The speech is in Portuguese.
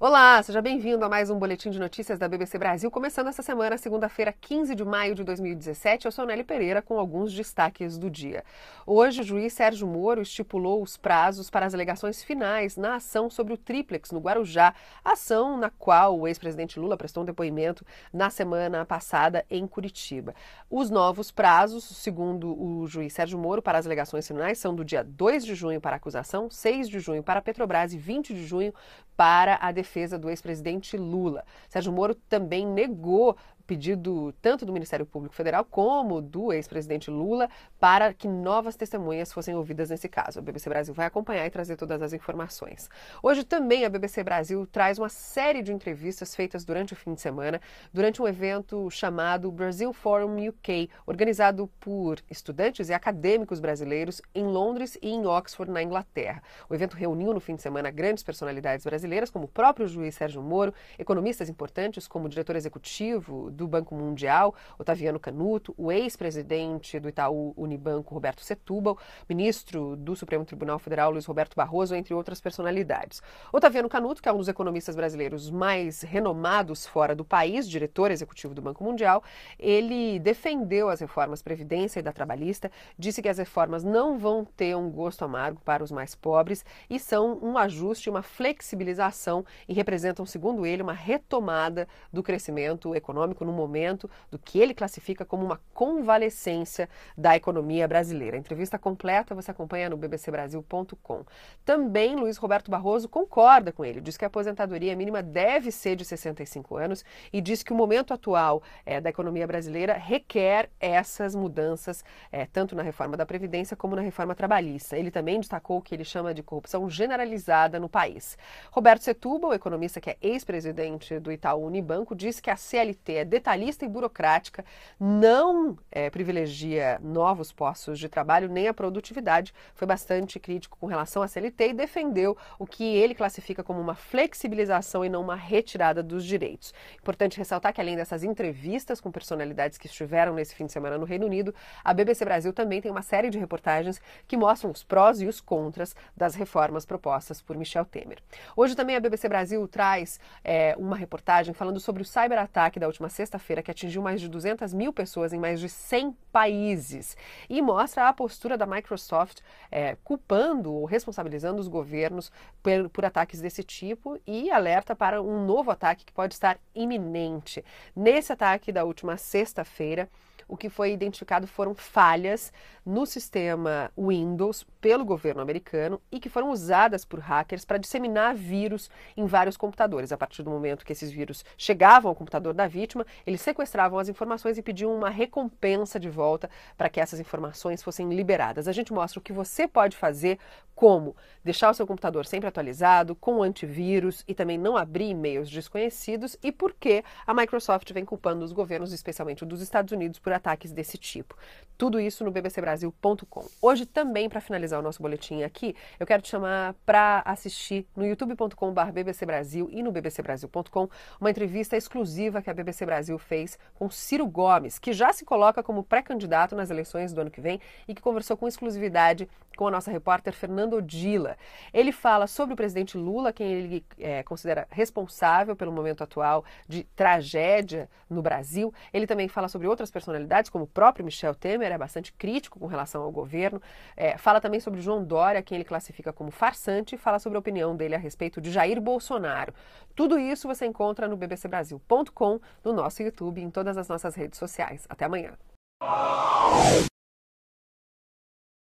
Olá, seja bem-vindo a mais um boletim de notícias da BBC Brasil, começando essa semana, segunda-feira, 15 de maio de 2017. Eu sou Nelly Pereira com alguns destaques do dia. Hoje, o juiz Sérgio Moro estipulou os prazos para as alegações finais na ação sobre o triplex no Guarujá, ação na qual o ex-presidente Lula prestou um depoimento na semana passada em Curitiba. Os novos prazos, segundo o juiz Sérgio Moro, para as alegações finais são do dia 2 de junho para a acusação, 6 de junho para a Petrobras e 20 de junho para a defesa defesa do ex-presidente Lula. Sérgio Moro também negou pedido tanto do Ministério Público Federal como do ex-presidente Lula para que novas testemunhas fossem ouvidas nesse caso. A BBC Brasil vai acompanhar e trazer todas as informações. Hoje também a BBC Brasil traz uma série de entrevistas feitas durante o fim de semana, durante um evento chamado Brazil Forum UK, organizado por estudantes e acadêmicos brasileiros em Londres e em Oxford, na Inglaterra. O evento reuniu no fim de semana grandes personalidades brasileiras, como o próprio juiz Sérgio Moro, economistas importantes como o diretor executivo do Banco Mundial, Otaviano Canuto, o ex-presidente do Itaú Unibanco, Roberto Setúbal, ministro do Supremo Tribunal Federal, Luiz Roberto Barroso, entre outras personalidades. Otaviano Canuto, que é um dos economistas brasileiros mais renomados fora do país, diretor executivo do Banco Mundial, ele defendeu as reformas Previdência e da Trabalhista, disse que as reformas não vão ter um gosto amargo para os mais pobres e são um ajuste, uma flexibilização e representam, segundo ele, uma retomada do crescimento econômico no momento do que ele classifica como uma convalescência da economia brasileira. A entrevista completa você acompanha no bbcbrasil.com. Também Luiz Roberto Barroso concorda com ele, diz que a aposentadoria mínima deve ser de 65 anos e diz que o momento atual é, da economia brasileira requer essas mudanças, é, tanto na reforma da Previdência como na reforma trabalhista. Ele também destacou o que ele chama de corrupção generalizada no país. Roberto Setúbal, economista que é ex-presidente do Itaú Unibanco, diz que a CLT é detalhista e burocrática, não é, privilegia novos postos de trabalho nem a produtividade. Foi bastante crítico com relação à CLT e defendeu o que ele classifica como uma flexibilização e não uma retirada dos direitos. Importante ressaltar que, além dessas entrevistas com personalidades que estiveram nesse fim de semana no Reino Unido, a BBC Brasil também tem uma série de reportagens que mostram os prós e os contras das reformas propostas por Michel Temer. Hoje também a BBC Brasil traz é, uma reportagem falando sobre o cyberataque da última sexta sexta-feira que atingiu mais de 200 mil pessoas em mais de 100 países e mostra a postura da Microsoft é, culpando ou responsabilizando os governos por, por ataques desse tipo e alerta para um novo ataque que pode estar iminente. Nesse ataque da última sexta-feira, o que foi identificado foram falhas no sistema Windows pelo governo americano e que foram usadas por hackers para disseminar vírus em vários computadores. A partir do momento que esses vírus chegavam ao computador da vítima, eles sequestravam as informações e pediam uma recompensa de volta para que essas informações fossem liberadas. A gente mostra o que você pode fazer, como deixar o seu computador sempre atualizado, com antivírus e também não abrir e-mails desconhecidos e por que a Microsoft vem culpando os governos, especialmente o dos Estados Unidos, por ataques desse tipo. Tudo isso no bbcbrasil.com. Hoje também, para finalizar o nosso boletim aqui, eu quero te chamar para assistir no youtubecom BBC Brasil e no bbcbrasil.com uma entrevista exclusiva que a BBC Brasil fez com Ciro Gomes, que já se coloca como pré-candidato nas eleições do ano que vem e que conversou com exclusividade com a nossa repórter Fernando Dila Ele fala sobre o presidente Lula, quem ele é, considera responsável pelo momento atual de tragédia no Brasil. Ele também fala sobre outras personalidades, como o próprio Michel Temer, é bastante crítico com relação ao governo. É, fala também sobre João Dória, quem ele classifica como farsante, e fala sobre a opinião dele a respeito de Jair Bolsonaro. Tudo isso você encontra no bbcbrasil.com, no nosso YouTube e em todas as nossas redes sociais. Até amanhã.